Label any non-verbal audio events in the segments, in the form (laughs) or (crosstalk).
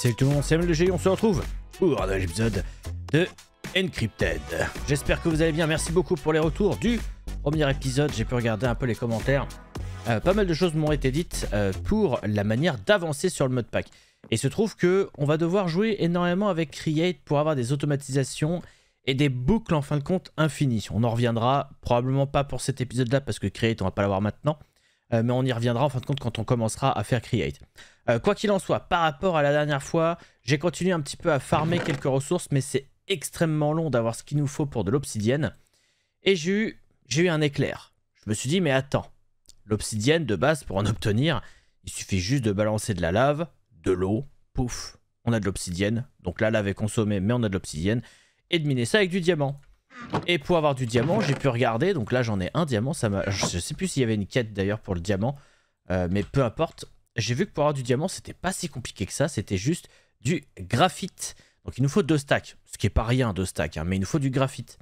salut tout le monde, c'est MLG, on se retrouve pour un nouvel épisode de Encrypted. J'espère que vous allez bien, merci beaucoup pour les retours du premier épisode, j'ai pu regarder un peu les commentaires. Euh, pas mal de choses m'ont été dites euh, pour la manière d'avancer sur le mode pack. Et se trouve que on va devoir jouer énormément avec Create pour avoir des automatisations et des boucles en fin de compte infinies. On en reviendra probablement pas pour cet épisode là parce que Create on va pas l'avoir maintenant. Euh, mais on y reviendra en fin de compte quand on commencera à faire Create. Euh, quoi qu'il en soit, par rapport à la dernière fois, j'ai continué un petit peu à farmer quelques ressources, mais c'est extrêmement long d'avoir ce qu'il nous faut pour de l'obsidienne. Et j'ai eu, eu un éclair. Je me suis dit, mais attends, l'obsidienne de base, pour en obtenir, il suffit juste de balancer de la lave, de l'eau, pouf, on a de l'obsidienne. Donc la lave est consommée, mais on a de l'obsidienne. Et de miner ça avec du diamant. Et pour avoir du diamant, j'ai pu regarder. Donc là, j'en ai un diamant. Ça Je sais plus s'il y avait une quête d'ailleurs pour le diamant. Euh, mais peu importe. J'ai vu que pour avoir du diamant, c'était pas si compliqué que ça. C'était juste du graphite. Donc il nous faut deux stacks. Ce qui n'est pas rien, deux stacks. Hein, mais il nous faut du graphite.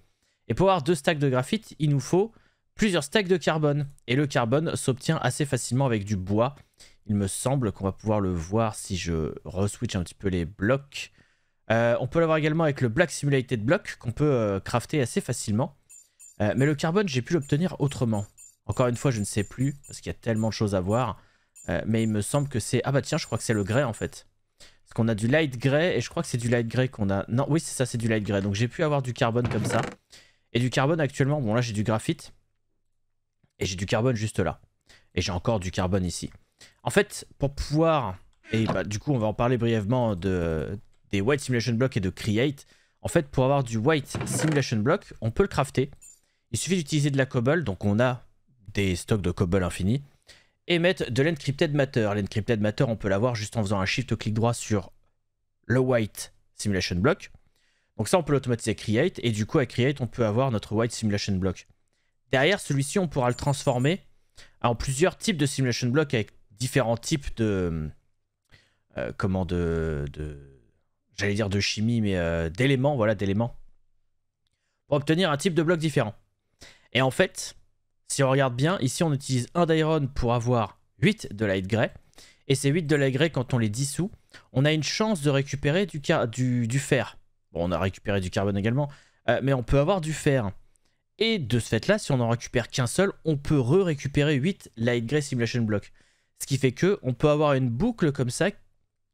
Et pour avoir deux stacks de graphite, il nous faut plusieurs stacks de carbone. Et le carbone s'obtient assez facilement avec du bois. Il me semble qu'on va pouvoir le voir si je reswitch un petit peu les blocs. Euh, on peut l'avoir également avec le Black Simulated Block qu'on peut euh, crafter assez facilement. Euh, mais le carbone, j'ai pu l'obtenir autrement. Encore une fois, je ne sais plus parce qu'il y a tellement de choses à voir. mais il me semble que c'est... Ah bah tiens, je crois que c'est le grès en fait. Parce qu'on a du light grey et je crois que c'est du light grey qu'on a... Non, oui c'est ça, c'est du light grey. Donc j'ai pu avoir du carbone comme ça. Et du carbone actuellement, bon là j'ai du graphite. Et j'ai du carbone juste là. Et j'ai encore du carbone ici. En fait, pour pouvoir... Et bah, du coup, on va en parler brièvement de, des white simulation block et de create. En fait, pour avoir du white simulation block, on peut le crafter. Il suffit d'utiliser de la cobble, donc on a des stocks de cobble infinis, et mettre de l'encrypted matter. L'encrypted matter, on peut l'avoir juste en faisant un shift clic droit sur le white simulation block. Donc ça, on peut l'automatiser create, et du coup, à create, on peut avoir notre white simulation block. Derrière, celui-ci, on pourra le transformer en plusieurs types de simulation block avec différents types de... Euh, comment de, de j'allais dire de chimie, mais euh, d'éléments, voilà, d'éléments, pour obtenir un type de bloc différent. Et en fait, si on regarde bien, ici on utilise un d'iron pour avoir 8 de light gray, et ces 8 de light gray, quand on les dissout, on a une chance de récupérer du, fer. Bon, on a récupéré du carbone également, euh, mais on peut avoir du fer. Et de ce fait-là, si on n'en récupère qu'un seul, on peut re-récupérer 8 light gray simulation blocks. Ce qui fait que on peut avoir une boucle comme ça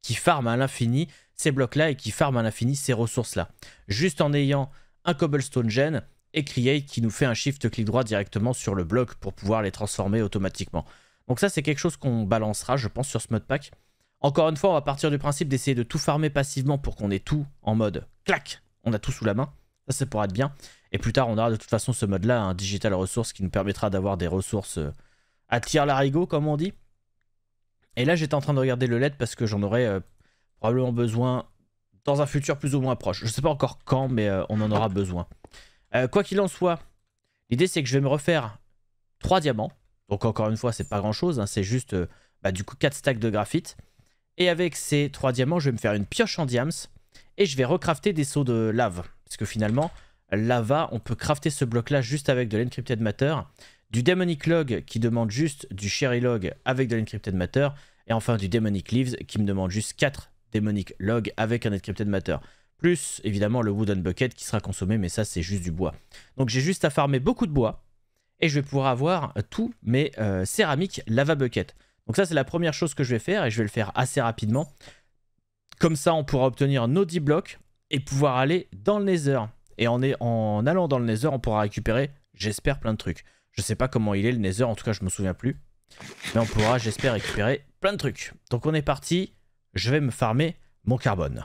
qui farme à l'infini ces blocs-là et qui farme à l'infini ces ressources-là. Juste en ayant un cobblestone gen et create qui nous fait un shift clic droit directement sur le bloc pour pouvoir les transformer automatiquement. Donc ça, c'est quelque chose qu'on balancera, je pense, sur ce mode pack. Encore une fois, on va partir du principe d'essayer de tout farmer passivement pour qu'on ait tout en mode clac, on a tout sous la main. Ça, ça pourra être bien. Et plus tard, on aura de toute façon ce mode-là, un digital ressource qui nous permettra d'avoir des ressources euh, à tir larigot, comme on dit. Et là, j'étais en train de regarder le LED parce que j'en aurais euh, probablement besoin dans un futur plus ou moins proche. Je ne sais pas encore quand, mais euh, on en aura besoin. Euh, quoi qu'il en soit, l'idée c'est que je vais me refaire 3 diamants. Donc encore une fois, c'est pas grand chose, hein, c'est juste bah, du coup 4 stacks de graphite. Et avec ces 3 diamants, je vais me faire une pioche en diams et je vais recrafter des seaux de lave. Parce que finalement, lava, on peut crafter ce bloc là juste avec de l'encrypted matter du Demonic Log qui demande juste du Sherry Log avec de l'Encrypted Matter, et enfin du Demonic Leaves qui me demande juste 4 Demonic Log avec un Encrypted Matter. Plus évidemment le Wooden Bucket qui sera consommé, mais ça c'est juste du bois. Donc j'ai juste à farmer beaucoup de bois, et je vais pouvoir avoir tous mes euh, céramiques Lava Bucket. Donc ça c'est la première chose que je vais faire, et je vais le faire assez rapidement. Comme ça on pourra obtenir nos 10 blocs, et pouvoir aller dans le Nether. Et en, en allant dans le Nether, on pourra récupérer, j'espère, plein de trucs. Je sais pas comment il est le Nether, en tout cas je me souviens plus. Mais on pourra, j'espère, récupérer plein de trucs. Donc on est parti, je vais me farmer mon carbone.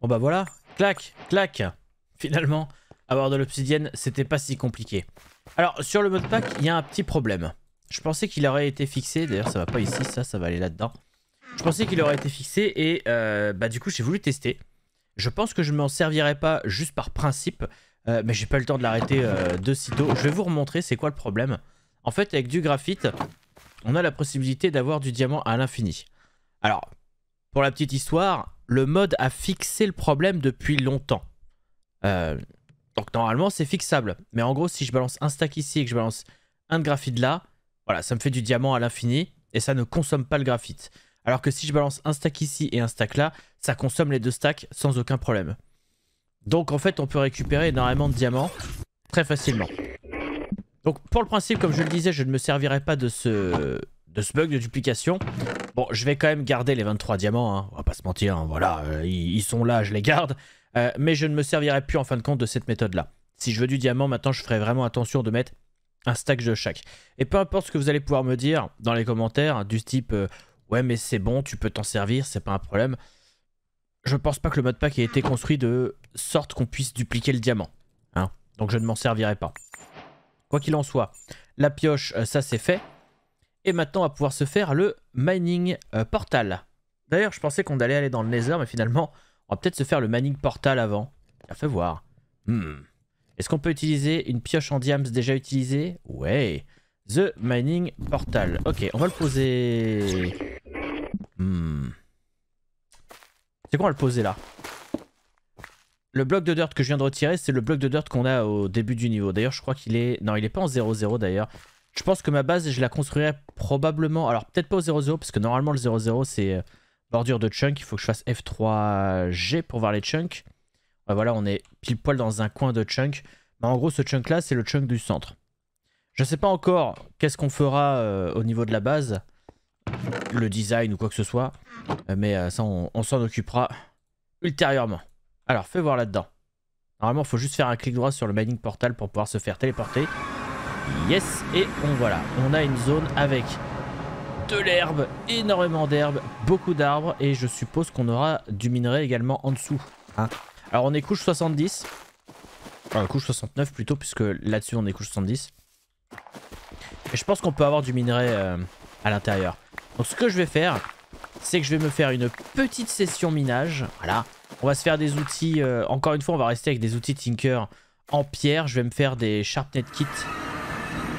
Bon bah voilà, clac, clac. Finalement, avoir de l'obsidienne, c'était pas si compliqué. Alors, sur le mode pack, il y a un petit problème. Je pensais qu'il aurait été fixé, d'ailleurs ça va pas ici, ça, ça va aller là-dedans. Je pensais qu'il aurait été fixé et euh, bah, du coup, j'ai voulu tester. Je pense que je m'en servirai pas juste par principe, euh, mais j'ai pas le temps de l'arrêter euh, de sitôt. Je vais vous remontrer c'est quoi le problème. En fait, avec du graphite, on a la possibilité d'avoir du diamant à l'infini. Alors, pour la petite histoire, le mode a fixé le problème depuis longtemps. donc normalement, c'est fixable. Mais en gros, si je balance un stack ici et que je balance un de graphite là, voilà, ça me fait du diamant à l'infini et ça ne consomme pas le graphite. Alors que si je balance un stack ici et un stack là, ça consomme les deux stacks sans aucun problème. Donc en fait, on peut récupérer énormément de diamants très facilement. Donc pour le principe, comme je le disais, je ne me servirai pas de ce, de ce bug de duplication. Bon, je vais quand même garder les 23 diamants, hein. on va pas se mentir, hein, voilà, euh, ils, sont là, je les garde. Euh, mais je ne me servirai plus en fin de compte de cette méthode-là. Si je veux du diamant, maintenant je ferai vraiment attention de mettre un stack de chaque. Et peu importe ce que vous allez pouvoir me dire dans les commentaires, du type euh, ouais mais c'est bon, tu peux t'en servir, c'est pas un problème. Je pense pas que le modpack ait été construit de sorte qu'on puisse dupliquer le diamant. Hein Donc je ne m'en servirai pas. Quoi qu'il en soit, la pioche, euh, ça c'est fait. Et maintenant, on va pouvoir se faire le mining euh, portal. D'ailleurs, je pensais qu'on allait aller dans le nether, mais finalement, on va peut-être se faire le mining portal avant. Ça fait voir. Hmm. Est-ce qu'on peut utiliser une pioche en diams déjà utilisée Ouais. The Mining Portal. Ok, on va le poser... Hmm. C'est quoi on va le poser là Le bloc de dirt que je viens de retirer, c'est le bloc de dirt qu'on a au début du niveau. D'ailleurs, je crois qu'il est... Non, il est pas en 0-0 d'ailleurs. Je pense que ma base, je la construirai probablement... Alors, peut-être pas au 0-0, parce que normalement, le 0-0, c'est euh, bordure de chunk. Il faut que je fasse F3G pour voir les chunks. Voilà, on est pile poil dans un coin de chunk. Mais en gros, ce chunk-là, c'est le chunk du centre. Je sais pas encore qu'est-ce qu'on fera euh, au niveau de la base, le design ou quoi que ce soit, euh, mais euh, ça on, s'en occupera ultérieurement. Alors fais voir là-dedans. Normalement il faut juste faire un clic droit sur le mining portal pour pouvoir se faire téléporter. Yes, et on voilà, on a une zone avec de l'herbe, énormément d'herbe, beaucoup d'arbres, et je suppose qu'on aura du minerai également en dessous. Ah. Alors on est couche 70, enfin couche 69 plutôt, puisque là-dessus on est couche 70. Et je pense qu'on peut avoir du minerai euh, à l'intérieur. Donc ce que je vais faire, c'est que je vais me faire une petite session minage. Voilà. On va se faire des outils. Euh, encore une fois, on va rester avec des outils Tinker en pierre. Je vais me faire des Sharpnet Kits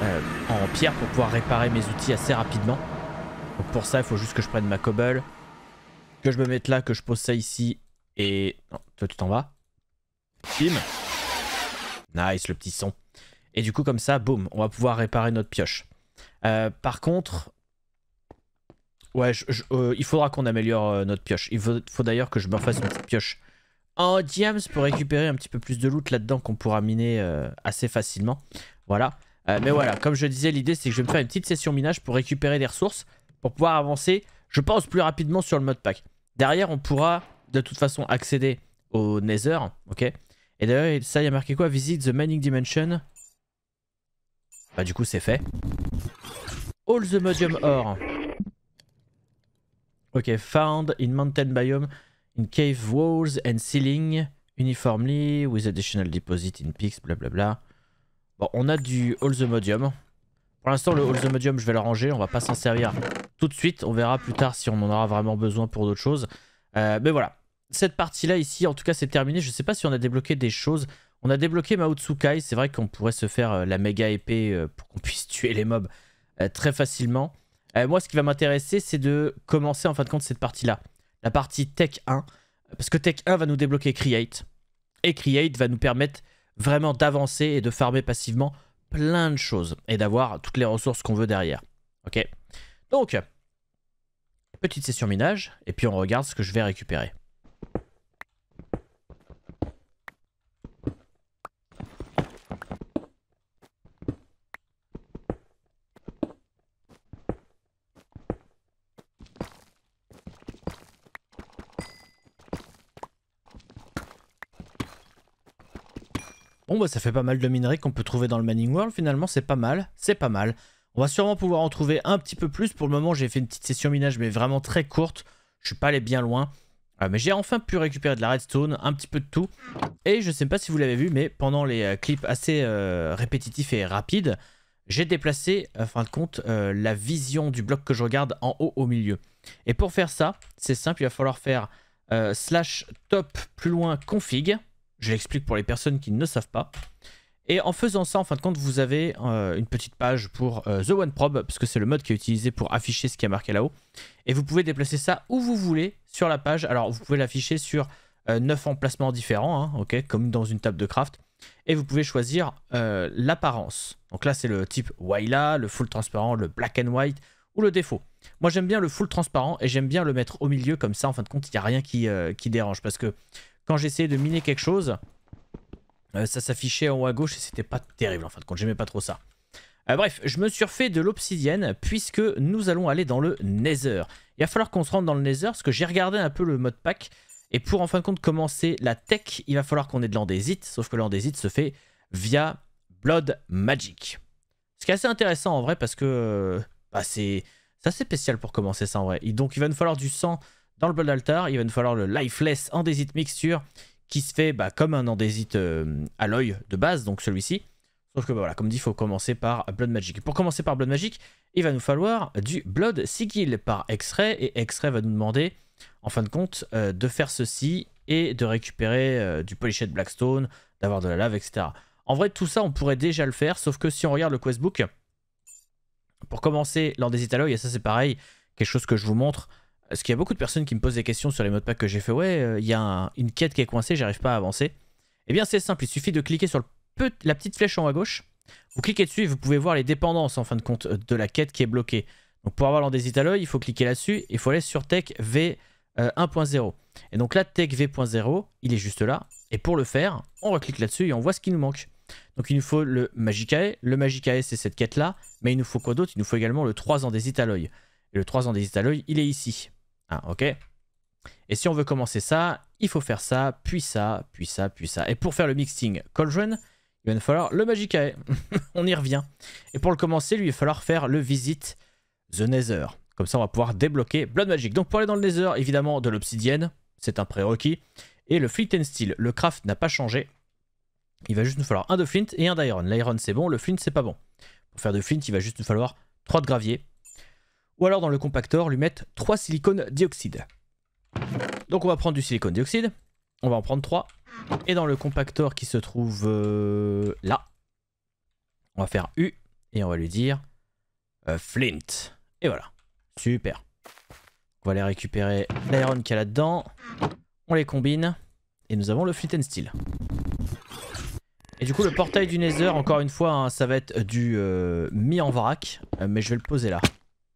euh, en pierre pour pouvoir réparer mes outils assez rapidement. Donc pour ça, il faut juste que je prenne ma cobble. Que je me mette là, que je pose ça ici. Et... toi, tu t'en vas. Bim. Nice, le petit son. Et du coup, comme ça, boum, on va pouvoir réparer notre pioche. Euh, par contre, ouais, euh, il faudra qu'on améliore euh, notre pioche. Il faut, d'ailleurs que je me fasse une petite pioche en diams pour récupérer un petit peu plus de loot là-dedans qu'on pourra miner assez facilement. Voilà. mais voilà, comme je disais, l'idée c'est que je vais me faire une petite session minage pour récupérer des ressources pour pouvoir avancer, je pense, plus rapidement sur le mode pack. Derrière, on pourra de toute façon accéder au Nether, ok Et d'ailleurs, ça, il y a marqué quoi Visit the Mining Dimension bah, du coup c'est fait. All the medium ore. Ok, found in mountain biome, in cave walls and ceiling, uniformly, with additional deposit in peaks, blablabla. Bon, on a du all the medium. Pour l'instant, le all the medium, je vais le ranger, on va pas s'en servir tout de suite. On verra plus tard si on en aura vraiment besoin pour d'autres choses. Euh, mais voilà, cette partie-là ici, en tout cas, c'est terminé. Je sais pas si on a débloqué des choses. On a débloqué Mao Tsukai. C'est vrai qu'on pourrait se faire euh, la méga épée euh, pour qu'on (laughs) puisse tuer les mobs euh, très facilement. moi, ce qui va m'intéresser, c'est de commencer en fin de compte cette partie-là. La partie Tech 1. Parce que Tech 1 va nous débloquer Create. Et Create va nous permettre vraiment d'avancer et de farmer passivement plein de choses. Et d'avoir toutes les ressources qu'on veut derrière. Ok Donc, petite session minage. Et puis on regarde ce que je vais récupérer. Bon, bah, ça fait pas mal de minerais qu'on peut trouver dans le Mining World. Finalement, c'est pas mal. C'est pas mal. On va sûrement pouvoir en trouver un petit peu plus. Pour le moment, j'ai fait une petite session minage, mais vraiment très courte. Je suis pas allé bien loin. Ah, mais j'ai enfin pu récupérer de la redstone, un petit peu de tout. Et je sais pas si vous l'avez vu, mais pendant les euh, clips assez euh, répétitifs et rapides, j'ai déplacé, euh, en fin de compte, la vision du bloc que je regarde en haut au milieu. Et pour faire ça, c'est simple, il va falloir faire slash top plus loin config. Je l'explique pour les personnes qui ne savent pas. Et en faisant ça, en fin de compte, vous avez euh, une petite page pour euh, The One Probe, parce que c'est le mode qui est utilisé pour afficher ce qui est marqué là-haut. Et vous pouvez déplacer ça où vous voulez sur la page. Alors, vous pouvez l'afficher sur euh, neuf 9 emplacements différents, hein, comme dans une table de craft. Et vous pouvez choisir l'apparence. Donc là, c'est le type Waila, le full transparent, le black and white ou le défaut. Moi, j'aime bien le full transparent et j'aime bien le mettre au milieu, comme ça, en fin de compte, il n'y a rien qui, qui dérange. Parce que quand j'essayais de miner quelque chose, euh, ça s'affichait en haut à gauche et c'était pas terrible en fin de compte, j'aimais pas trop ça. Euh, bref, je me suis refait de l'obsidienne puisque nous allons aller dans le Nether. Il va falloir qu'on se rende dans le Nether parce que j'ai regardé un peu le mode pack et pour en fin de compte commencer la tech, il va falloir qu'on ait de l'andésite, sauf que l'andésite se fait via Blood Magic. Ce qui est assez intéressant en vrai parce que euh, bah, c'est assez spécial pour commencer ça en vrai. Et donc il va nous falloir du sang dans le Blood Altar, il va nous falloir le Lifeless Andésite Mixture qui se fait bah, comme un Andésite Alloy euh, à de base, donc celui-ci. Sauf que bah, voilà, comme dit, il faut commencer par Blood Magic. pour commencer par Blood Magic, il va nous falloir du Blood Sigil par X-Ray et X-Ray va nous demander en fin de compte euh, de faire ceci et de récupérer euh, du Polychet Blackstone, d'avoir de la lave, etc. En vrai, tout ça, on pourrait déjà le faire, sauf que si on regarde le questbook, pour commencer l'Andésite Alloy, et ça c'est pareil, quelque chose que je vous montre, parce qu'il y a beaucoup de personnes qui me posent des questions sur les modes pack que j'ai fait. Ouais, euh, il y a une quête qui est coincée, j'arrive pas à avancer. Eh bien, c'est simple, il suffit de cliquer sur la petite flèche en haut à gauche. Vous cliquez dessus et vous pouvez voir les dépendances en fin de compte euh, de la quête qui est bloquée. Donc pour avoir l'endésite à l'œil, il faut cliquer là-dessus. Il faut aller sur Tech V 1.0. Euh, et donc là, Tech V.0, il est juste là. Et pour le faire, on reclique là-dessus et on voit ce qui nous manque. Donc il nous faut le Magicae. Le Magicae, c'est cette quête-là. Mais il nous faut quoi d'autre Il nous faut également le 3 Ans Des Et le 3 Ans Des il est ici. Ah, ok Et si on veut commencer ça, il faut faire ça, puis ça, puis ça, puis ça. Et pour faire le mixing Cauldron, il va nous falloir le Magicae. (laughs) on y revient. Et pour le commencer, lui, il va falloir faire le Visit The Nether. Comme ça, on va pouvoir débloquer Blood Magic. Donc pour aller dans le Nether, évidemment, de l'obsidienne, c'est un prérequis. Et le Flint and Steel, le craft n'a pas changé. Il va juste nous falloir un de Flint et un d'Iron. L'Iron, c'est bon, le Flint, c'est pas bon. Pour faire de Flint, il va juste nous falloir trois de gravier ou alors dans le compacteur lui mettre 3 silicone dioxyde. Donc on va prendre du silicone dioxyde, on va en prendre 3, et dans le compacteur qui se trouve euh, là, on va faire U, et on va lui dire euh, Flint. Et voilà, super. On va aller récupérer l'iron qu'il y a là-dedans, on les combine, et nous avons le Flint and Steel. Et du coup le portail du Nether, encore une fois, hein, ça va être du euh, mis en vrac, mais je vais le poser là.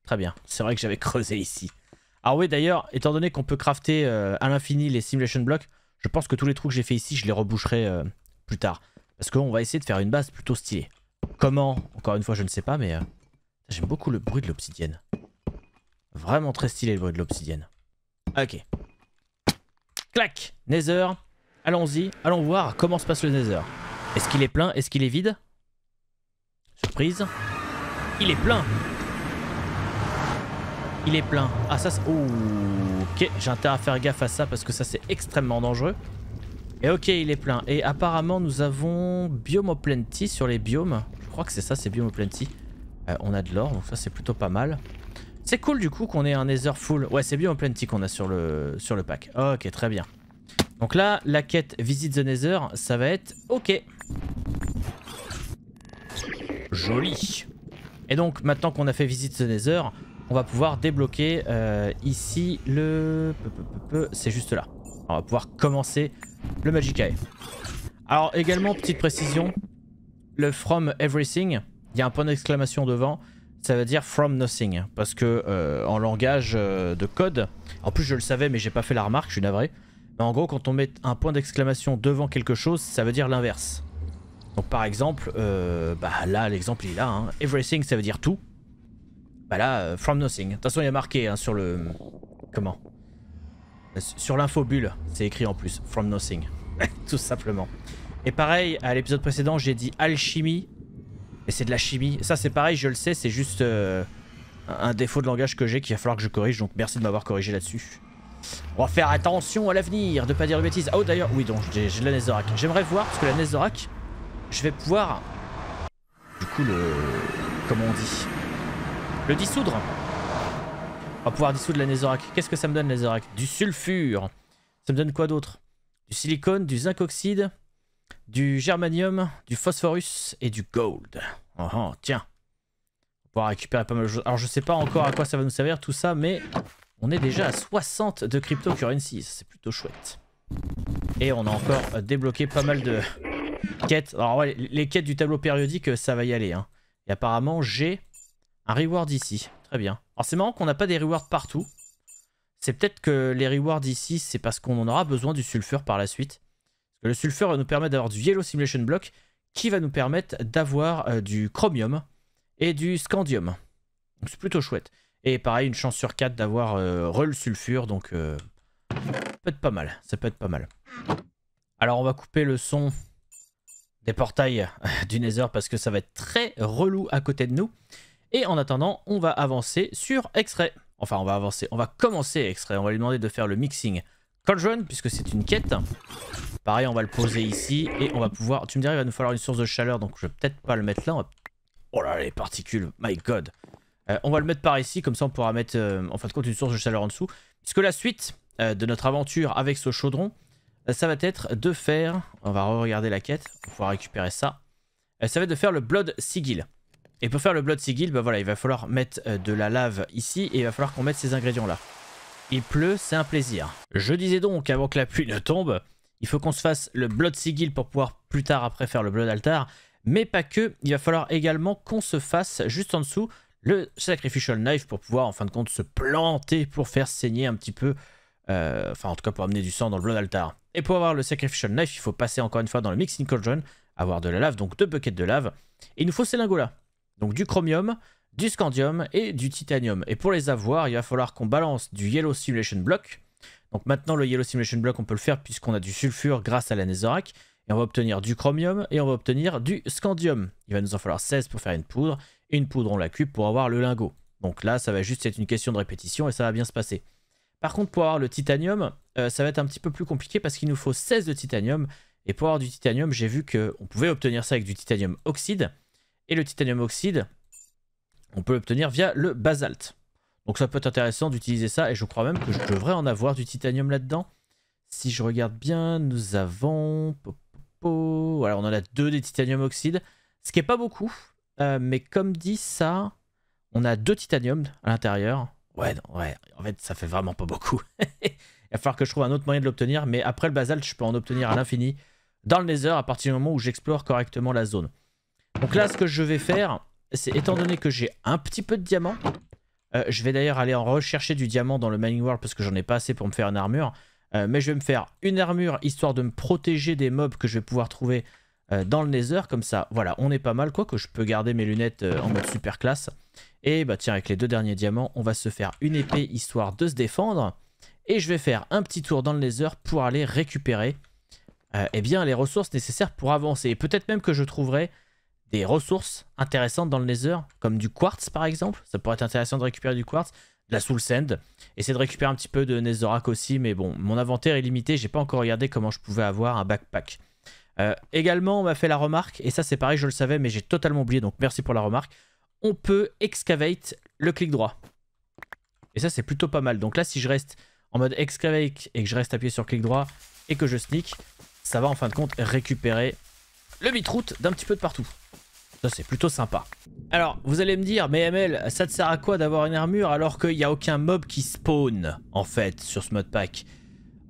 Très bien, c'est vrai que j'avais (laughs) creusé ici. Ah oui d'ailleurs, étant donné qu'on peut crafter euh, à l'infini les simulation blocks, je pense que tous les trous que j'ai fait ici, je les reboucherai euh, plus tard. Parce qu'on va essayer de faire une base plutôt stylée. Comment Encore une fois, je ne sais pas, mais euh, j'aime beaucoup le bruit de l'obsidienne. Vraiment très stylé le bruit de l'obsidienne. Ok. Clac Nether. Allons-y, allons voir comment se passe le Nether. Est-ce qu'il est plein Est-ce qu'il est vide Surprise. Il est plein il est plein. Ah ça, c'est... ok, j'ai intérêt à faire gaffe à ça parce que ça c'est extrêmement dangereux. Et ok, il est plein. Et apparemment nous avons Biome Plenty sur les biomes. Je crois que c'est ça, c'est Biome euh, on a de l'or, donc ça c'est plutôt pas mal. C'est cool du coup qu'on ait un Nether full. Ouais, c'est Biome Plenty qu'on a sur le, sur le pack. Ok, très bien. Donc là, la quête Visit the Nether, ça va être ok. Joli. Et donc maintenant qu'on a fait Visite the Nether, on va pouvoir débloquer euh, ici le... C'est juste là. On va pouvoir commencer le Magic Eye. Alors également, petite précision, le From Everything, il y a un point d'exclamation devant, ça veut dire From Nothing. Parce que euh, en langage euh, de code, en plus je le savais mais j'ai pas fait la remarque, je suis navré. Mais en gros, quand on met un point d'exclamation devant quelque chose, ça veut dire l'inverse. Donc par exemple, bah là l'exemple il est là, hein. Everything ça veut dire tout, bah là, euh, from nothing. De toute façon, il y a marqué hein, sur le... Comment Sur l'infobulle, c'est écrit en plus. From nothing. (laughs) Tout simplement. Et pareil, à l'épisode précédent, j'ai dit alchimie. Et c'est de la chimie. Ça, c'est pareil, je le sais, c'est juste euh, un défaut de langage que j'ai qu'il va falloir que je corrige. Donc merci de m'avoir corrigé là-dessus. On va faire attention à l'avenir, de pas dire de bêtises. oh, d'ailleurs, oui, donc j'ai de la J'aimerais voir, parce que la Nesorak, je vais pouvoir... Du coup, le... Comment on dit le dissoudre. On va pouvoir dissoudre la nézorac. Qu'est-ce que ça me donne, la Du sulfure. Ça me donne quoi d'autre Du silicone, du zinc oxyde, du germanium, du phosphorus et du gold. Oh, oh, tiens. On va pouvoir récupérer pas mal de choses. Alors, je sais pas encore à quoi ça va nous servir, tout ça, mais on est déjà à 60 de cryptocurrencies. C'est plutôt chouette. Et on a encore débloqué pas mal de quêtes. Alors les quêtes du tableau périodique, ça va y aller. Hein. Et apparemment, j'ai un reward ici. Très bien. Alors c'est marrant qu'on n'a pas des rewards partout. C'est peut-être que les rewards ici, c'est parce qu'on en aura besoin du sulfur par la suite. Parce que le sulfur va nous permettre d'avoir du Yellow Simulation Block qui va nous permettre d'avoir euh, du Chromium et du Scandium. Donc c'est plutôt chouette. Et pareil, une chance sur 4 d'avoir euh, re sulfure, donc euh, peut être pas mal. Ça peut être pas mal. Alors on va couper le son des portails (laughs) du Nether parce que ça va être très relou à côté de nous. Et en attendant, on va avancer sur Extrait. Enfin, on va avancer, on va commencer X-Ray. On va lui demander de faire le mixing Cauldron, puisque c'est une quête. Pareil, on va le poser ici et on va pouvoir... Tu me diras, il va nous falloir une source de chaleur, donc je vais peut-être pas le mettre là. Oh là, les particules, my god. Euh, on va le mettre par ici, comme ça on pourra mettre, euh, en fin de compte, une source de chaleur en dessous. Puisque la suite euh, de notre aventure avec ce chaudron, ça va être de faire... On va regarder la quête, on va pouvoir récupérer ça. ça va être de faire le Blood Sigil. Et pour faire le Blood seagull, bah voilà, il va falloir mettre euh, de la lave ici et il va falloir qu'on mette ces ingrédients là. Il pleut, c'est un plaisir. Je disais donc, avant que la pluie ne tombe, il faut qu'on se fasse le Blood Sigil pour pouvoir plus tard après faire le Blood Altar. Mais pas que, il va falloir également qu'on se fasse juste en dessous le Sacrificial Knife pour pouvoir en fin de compte se planter pour faire saigner un petit peu, euh, enfin en tout cas pour amener du sang dans le Blood Altar. Et pour avoir le Sacrificial Knife, il faut passer encore une fois dans le Mixing Cauldron, avoir de la lave, donc deux buckets de lave. Et il nous faut ces lingots là. Donc du chromium, du scandium et du titanium. Et pour les avoir, il va falloir qu'on balance du Yellow Simulation Block. Donc maintenant, le Yellow Simulation Block, on peut le faire puisqu'on a du sulfure grâce à la Netherrack. Et on va obtenir du chromium et on va obtenir du scandium. Il va nous en falloir 16 pour faire une poudre. Et une poudre, on la cube pour avoir le lingot. Donc là, ça va juste être une question de répétition et ça va bien se passer. Par contre, pour avoir le titanium, euh, ça va être un petit peu plus compliqué parce qu'il nous faut 16 de titanium. Et pour avoir du titanium, j'ai vu qu'on pouvait obtenir ça avec du titanium oxyde. Et le titanium oxyde, on peut l'obtenir via le basalte. Donc ça peut être intéressant d'utiliser ça, et je crois même que je devrais en avoir du titanium là-dedans. Si je regarde bien, nous avons... Voilà, on en a deux des titanium oxyde, ce qui n'est pas beaucoup, euh, mais comme dit ça, on a deux titanium à l'intérieur. Ouais, ouais, en fait, ça fait vraiment pas beaucoup. (laughs) Il va falloir que je trouve un autre moyen de l'obtenir, mais après le basalte, je peux en obtenir à l'infini dans le Nether à partir du moment où j'explore correctement la zone. Donc là, ce que je vais faire, c'est étant donné que j'ai un petit peu de diamants... Euh, je vais d'ailleurs aller en rechercher du diamant dans le mining world parce que j'en ai pas assez pour me faire une armure. Euh, mais je vais me faire une armure histoire de me protéger des mobs que je vais pouvoir trouver euh, dans le nether. Comme ça, voilà, on est pas mal. quoi... Que je peux garder mes lunettes en mode super classe. Et bah tiens, avec les deux derniers diamants, on va se faire une épée histoire de se défendre. Et je vais faire un petit tour dans le nether pour aller récupérer eh bien, les ressources nécessaires pour avancer. Et peut-être même que je trouverai des ressources intéressantes dans le Nether, comme du quartz par exemple. Ça pourrait être intéressant de récupérer du quartz, la soul sand. Essayer de récupérer un petit peu de Netherrack aussi, mais bon, mon inventaire est limité. J'ai pas encore regardé comment je pouvais avoir un backpack. Euh, également, on m'a fait la remarque, et ça c'est pareil, je le savais, mais j'ai totalement oublié, donc merci pour la remarque. On peut excavate le clic droit. Et ça c'est plutôt pas mal. Donc là, si je reste en mode excavate et que je reste appuyé sur clic droit et que je sneak, ça va en fin de compte récupérer le bitroot d'un petit peu de partout. Ça, c'est plutôt sympa. Alors, vous allez me dire, mais ML, ça te sert à quoi d'avoir une armure alors qu'il n'y a aucun mob qui spawn, en fait, sur ce mode pack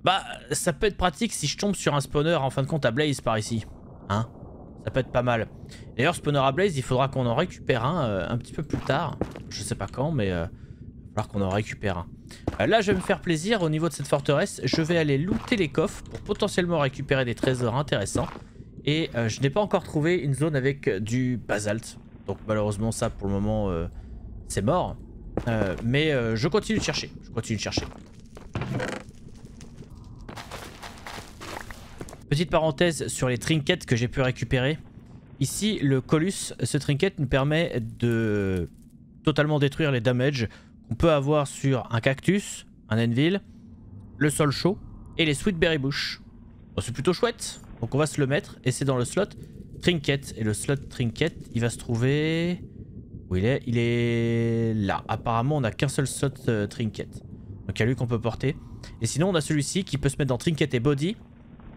Bah, ça peut être pratique si je tombe sur un spawner, en fin de compte, à Blaze par ici. Hein Ça peut être pas mal. D'ailleurs, spawner à Blaze, il faudra qu'on en récupère un euh, un petit peu plus tard. Je sais pas quand, mais... Euh, il va falloir qu'on en récupère un. Euh, là, je vais me faire plaisir au niveau de cette forteresse. Je vais aller looter les coffres pour potentiellement récupérer des trésors intéressants. Et euh, je n'ai pas encore trouvé une zone avec du basalte. Donc malheureusement ça pour le moment euh, c'est mort. Euh, mais je continue de chercher. Je continue de chercher. Petite parenthèse sur les trinkets que j'ai pu récupérer. Ici le Colus, ce trinket nous permet de totalement détruire les damages qu'on peut avoir sur un cactus, un anvil, le sol chaud et les Sweet Berry Bush. c'est plutôt chouette. Donc on va se le mettre et c'est dans le slot trinket. Et le slot trinket, il va se trouver... Où il est Il est là. Apparemment, on n'a qu'un seul slot euh, trinket. Donc il y a lui qu'on peut porter. Et sinon, on a celui-ci qui peut se mettre dans trinket et body.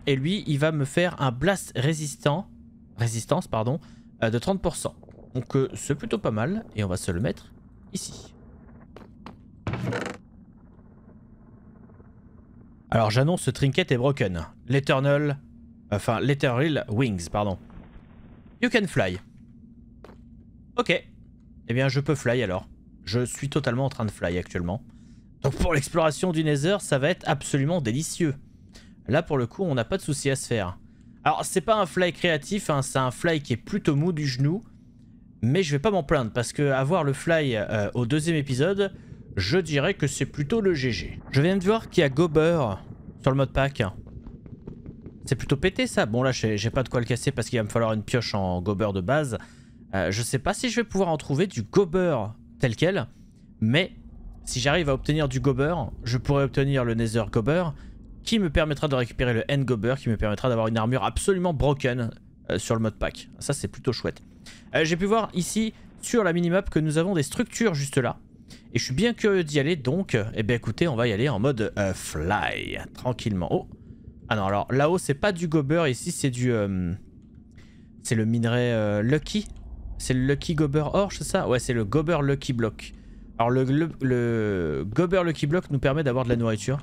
Et lui, il va me faire un blast résistant, résistance pardon, euh, de 30%. Donc euh, c'est plutôt pas mal. Et on va se le mettre ici. Alors j'annonce ce trinket est broken. L'Eternal Enfin, Wings, pardon. You can fly. Ok. Eh bien, je peux fly alors. Je suis totalement en train de fly actuellement. Donc pour l'exploration du Nether, ça va être absolument délicieux. Là, pour le coup, on n'a pas de souci à se faire. Alors, c'est pas un fly créatif, hein, c'est un fly qui est plutôt mou du genou. Mais je vais pas m'en plaindre, parce que avoir le fly euh, au deuxième épisode, je dirais que c'est plutôt le GG. Je viens de voir qu'il y a Gober sur le mode pack. C'est plutôt pété ça. Bon là j'ai pas de quoi le casser parce qu'il va me falloir une pioche en gober de base. Je euh, je sais pas si je vais pouvoir en trouver du gober tel quel. Mais si j'arrive à obtenir du gober, je pourrais obtenir le nether gober qui me permettra de récupérer le N gober qui me permettra d'avoir une armure absolument broken euh, sur le mode pack. Ça c'est plutôt chouette. Euh, j'ai pu voir ici sur la minimap que nous avons des structures juste là. Et je suis bien curieux d'y aller donc, eh bien écoutez, on va y aller en mode fly, tranquillement. Oh, ah non, alors là-haut, c'est pas du gober, ici, c'est du... Euh, c'est le minerai euh, Lucky C'est le Lucky Gober Or, c'est ça Ouais, c'est le Gober Lucky Block. Alors le, le, Gober Lucky Block nous permet d'avoir de la nourriture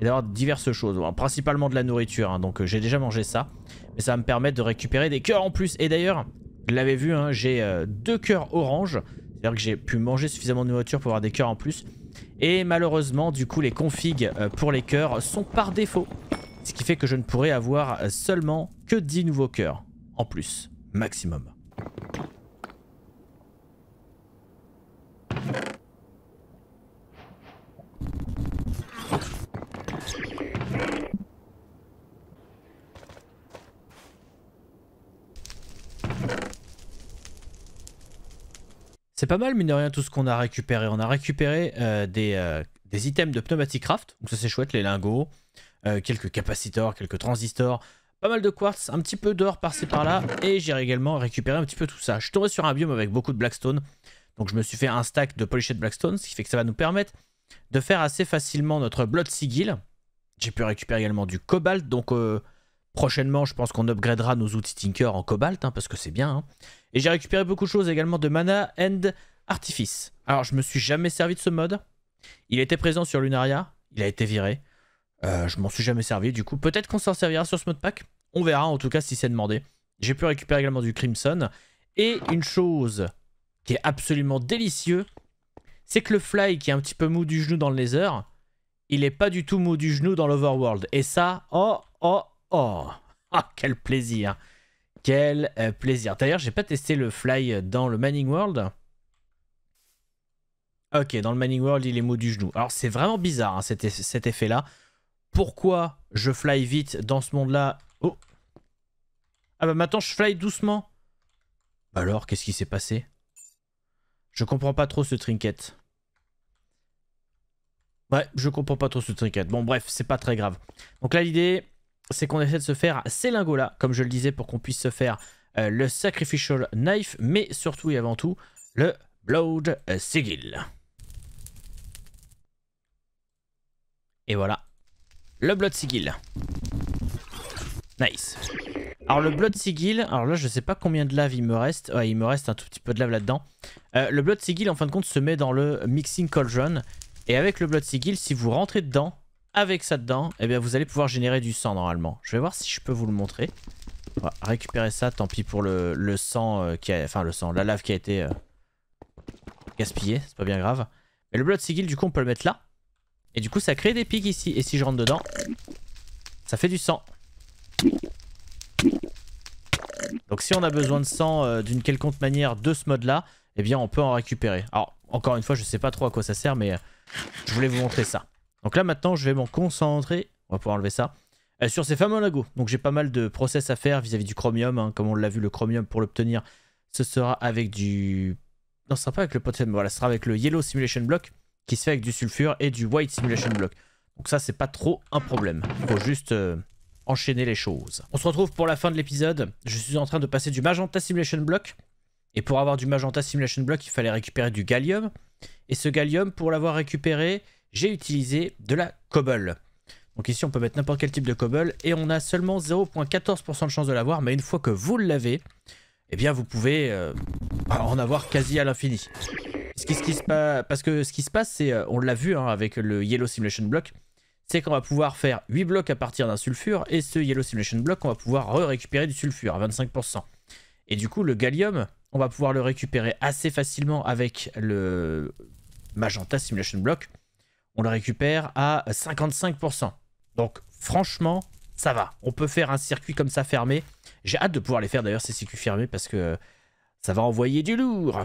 et d'avoir diverses choses, principalement de la nourriture, hein, donc euh, j'ai déjà mangé ça, mais ça va me permettre de récupérer des cœurs en plus. Et d'ailleurs, vous l'avez vu, hein, j'ai deux cœurs orange, c'est-à-dire que j'ai pu manger suffisamment de nourriture pour avoir des cœurs en plus. Et malheureusement, du coup, les configs pour les cœurs sont par défaut. Ce qui fait que je ne pourrai avoir seulement que 10 nouveaux cœurs. En plus, maximum. C'est pas mal, mine de rien, tout ce qu'on a récupéré. On a récupéré euh, des, euh, des, items de pneumatic craft. Donc ça, c'est chouette, les lingots. Euh, quelques capacitors, quelques transistors, pas mal de quartz, un petit peu d'or par par-là, et j'ai également récupéré un petit peu tout ça. Je suis sur un biome avec beaucoup de blackstone, donc je me suis fait un stack de polished blackstone, ce qui fait que ça va nous permettre de faire assez facilement notre blood sigil. J'ai pu récupérer également du cobalt, donc euh, prochainement je pense qu'on upgradera nos outils tinker en cobalt, hein, parce que c'est bien. Hein. Et j'ai récupéré beaucoup de choses également de mana and artifice. Alors je me suis jamais servi de ce mode, il était présent sur Lunaria, il a été viré. Euh, je m'en suis jamais servi du coup. Peut-être qu'on s'en servira sur ce mode pack. On verra en tout cas si c'est demandé. J'ai pu récupérer également du Crimson. Et une chose qui est absolument délicieuse, c'est que le fly qui est un petit peu mou du genou dans le laser, il est pas du tout mou du genou dans l'overworld. Et ça, oh, oh, oh. (laughs) Ah, quel plaisir. Quel euh, plaisir. D'ailleurs, j'ai pas testé le fly dans le Manning World. Ok, dans le Manning World, il est mou du genou. Alors, c'est vraiment bizarre hein, cet effet-là pourquoi je fly vite dans ce monde-là. Oh Ah bah maintenant je fly doucement. Bah alors, qu'est-ce qui s'est passé Je comprends pas trop ce trinket. Ouais, je comprends pas trop ce trinket. Bon bref, c'est pas très grave. Donc là l'idée, c'est qu'on essaie de se faire ces lingots-là, comme je le disais, pour qu'on puisse se faire euh, le Sacrificial Knife, mais surtout et avant tout, le Blood euh, Sigil. Et voilà. Le Blood Sigil. Nice. Alors le Blood Sigil, alors là je sais pas combien de lave il me reste. Ouais, il me reste un tout petit peu de lave là-dedans. Euh, le Blood Sigil en fin de compte se met dans le Mixing Cauldron. Et avec le Blood Sigil, si vous rentrez dedans, avec ça dedans, eh bien vous allez pouvoir générer du sang normalement. Je vais voir si je peux vous le montrer. récupérer ça, tant pis pour le, sang euh, qui a... Enfin le sang, la lave qui a été euh, gaspillée, c'est pas bien grave. Mais le Blood Sigil du coup on peut le mettre là. Et du coup, ça crée des pics ici. Et si je rentre dedans, ça fait du sang. Donc si on a besoin de sang euh, d'une quelconque manière de ce mode là, eh bien on peut en récupérer. Alors encore une fois je sais pas trop à quoi ça sert mais euh, je voulais vous montrer ça. Donc là maintenant je vais m'en concentrer, on va pouvoir enlever ça, euh, sur ces fameux lagos. Donc j'ai pas mal de process à faire vis-à-vis du chromium, hein. comme on l'a vu le chromium pour l'obtenir ce sera avec du... Non ce sera pas avec le potem voilà ce sera avec le yellow simulation block qui se fait avec du sulfure et du white simulation block. Donc ça, c'est pas trop un problème. Il Faut juste euh, enchaîner les choses. On se retrouve pour la fin de l'épisode. Je suis en train de passer du magenta simulation block. Et pour avoir du magenta simulation block, il fallait récupérer du gallium. Et ce gallium, pour l'avoir récupéré, j'ai utilisé de la cobble. Donc ici, on peut mettre n'importe quel type de cobble. Et on a seulement 0.14% de chance de l'avoir. Mais une fois que vous l'avez, eh bien, vous pouvez euh, en avoir quasi à l'infini. Ce qui, se passe, parce que ce qui se passe, c'est, euh, on l'a vu hein, avec le Yellow Simulation Block, c'est qu'on va pouvoir faire 8 blocs à partir d'un sulfure, et ce Yellow Simulation Block, on va pouvoir récupérer du sulfure à 25%. Et du coup, le gallium, on va pouvoir le récupérer assez facilement avec le Magenta Simulation Block. On le récupère à 55%. Donc franchement, ça va. On peut faire un circuit comme ça fermé. J'ai hâte de pouvoir les faire d'ailleurs ces circuits fermés parce que ça va envoyer du lourd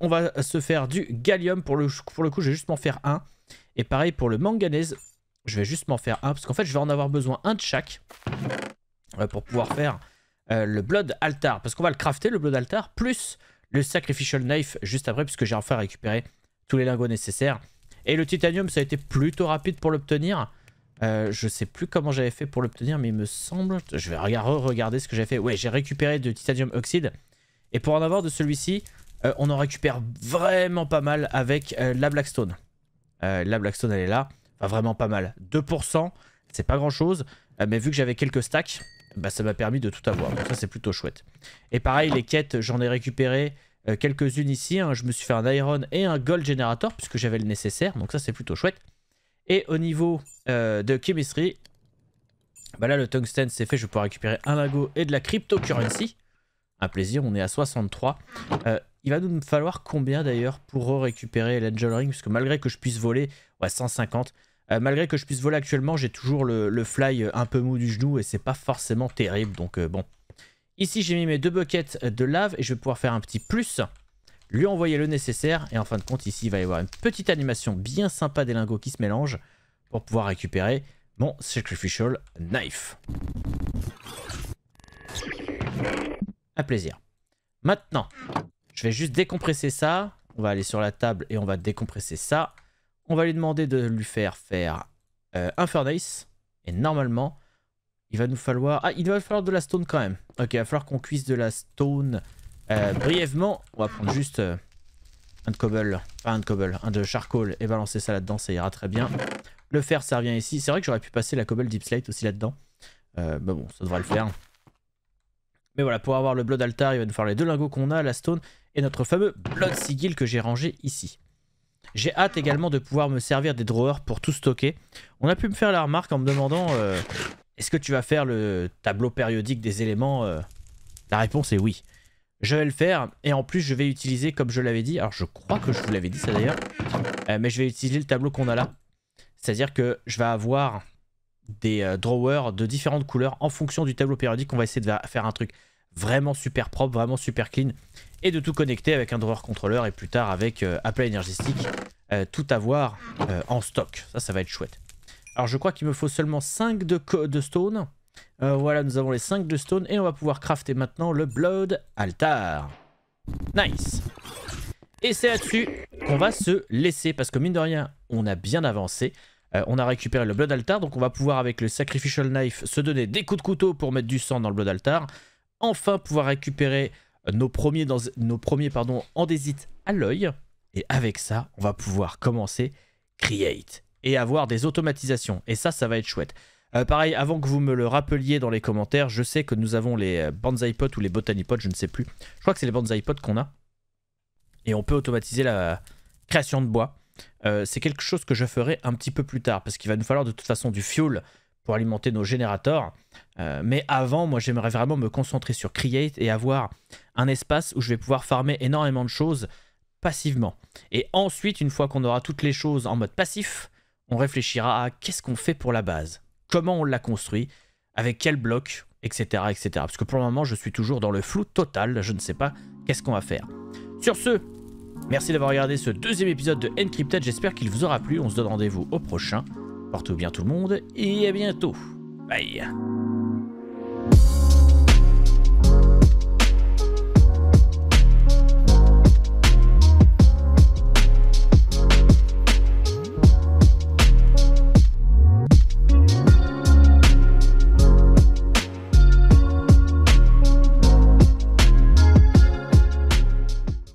on va se faire du gallium. Pour le, pour le coup, je vais juste m'en faire un. Et pareil pour le manganèse, je vais juste m'en faire un. Parce qu'en fait, je vais en avoir besoin un de chaque. Euh, pour pouvoir faire euh, le Blood Altar. Parce qu'on va le crafter, le Blood Altar, plus le Sacrificial Knife juste après. Puisque j'ai enfin récupéré tous les lingots nécessaires. Et le titanium, ça a été plutôt rapide pour l'obtenir. Je euh, je sais plus comment j'avais fait pour l'obtenir, mais il me semble... Je vais regarder, regarder ce que j'ai fait. Ouais, j'ai récupéré du titanium oxyde. Et pour en avoir de celui-ci, euh, on en récupère vraiment pas mal avec euh, la Blackstone. Euh, la Blackstone, elle est là. Enfin, vraiment pas mal. 2%, c'est pas grand-chose. mais vu que j'avais quelques stacks, bah, ça m'a permis de tout avoir. Donc ça, c'est plutôt chouette. Et pareil, les quêtes, j'en ai récupéré quelques-unes ici. Hein. Je me suis fait un Iron et un Gold Generator, puisque j'avais le nécessaire. Donc ça, c'est plutôt chouette. Et au niveau de Chemistry, bah là, le tungsten c'est fait. Je peux récupérer un lingot et de la cryptocurrency un plaisir. On est à 63. Euh, il va nous falloir combien d'ailleurs pour récupérer l'Angel Ring Parce que malgré que je puisse voler, ouais, 150. Euh, malgré que je puisse voler actuellement, j'ai toujours le, fly un peu mou du genou et c'est pas forcément terrible. Donc euh, bon. Ici, j'ai mis mes deux buckets de lave et je vais pouvoir faire un petit plus. Lui envoyer le nécessaire. Et en fin de compte, ici, il va y avoir une petite animation bien sympa des lingots qui se mélangent pour pouvoir récupérer mon Sacrificial Knife plaisir. Maintenant, je vais juste décompresser ça. On va aller sur la table et on va décompresser ça. On va lui demander de lui faire faire un euh, furnace. Et normalement, il va nous falloir... Ah, il va falloir de la stone quand même. Ok, il va falloir qu'on cuise de la stone euh, brièvement. On va prendre juste euh, un de cobble. pas un de cobble. Un de charcoal et balancer ça là-dedans. Ça ira très bien. Le fer, ça revient ici. C'est vrai que j'aurais pu passer la cobble deep slate aussi là-dedans. Bah bon, ça devrait le faire. Mais voilà, pour avoir le Blood Altar, il va nous falloir les deux lingots qu'on a, la stone et notre fameux Blood Sigil que j'ai rangé ici. J'ai hâte également de pouvoir me servir des drawers pour tout stocker. On a pu me faire la remarque en me demandant euh, est-ce que tu vas faire le tableau périodique des éléments euh La réponse est oui. Je vais le faire et en plus je vais utiliser comme je l'avais dit, alors je crois que je vous l'avais dit ça d'ailleurs, euh, mais je vais utiliser le tableau qu'on a là. C'est-à-dire que je vais avoir des euh, drawers de différentes couleurs en fonction du tableau périodique. On va essayer de faire un truc vraiment super propre, vraiment super clean et de tout connecter avec un drawer contrôleur et plus tard avec euh, Apple euh, tout avoir euh, en stock. Ça, ça va être chouette. Alors je crois qu'il me faut seulement 5 de, de stone. voilà, nous avons les 5 de stone et on va pouvoir crafter maintenant le Blood Altar. Nice Et c'est là-dessus qu'on va se laisser parce que mine de rien, on a bien avancé. Euh, on a récupéré le Blood Altar, donc on va pouvoir avec le Sacrificial Knife se donner des coups de couteau pour mettre du sang dans le Blood Altar. Enfin pouvoir récupérer nos premiers, dans, nos premiers pardon, andésites à l'œil. Et avec ça, on va pouvoir commencer Create et avoir des automatisations. Et ça, ça va être chouette. Euh, pareil, avant que vous me le rappeliez dans les commentaires, je sais que nous avons les euh, Banzai Pot ou les Botany je ne sais plus. Je crois que c'est les Banzai Pot qu'on a. Et on peut automatiser la création de bois. Euh, c'est quelque chose que je ferai un petit peu plus tard, parce qu'il va nous falloir de toute façon du fuel pour alimenter nos générateurs. Euh, mais avant, moi j'aimerais vraiment me concentrer sur Create et avoir un espace où je vais pouvoir farmer énormément de choses passivement. Et ensuite, une fois qu'on aura toutes les choses en mode passif, on réfléchira à qu'est-ce qu'on fait pour la base, comment on la construit, avec quel bloc, etc. etc. Parce que pour le moment, je suis toujours dans le flou total, je ne sais pas qu'est-ce qu'on va faire. Sur ce, Merci d'avoir regardé ce deuxième épisode de Encrypted, j'espère qu'il vous aura plu, on se donne rendez-vous au prochain. Portez-vous bien tout le monde et à bientôt. Bye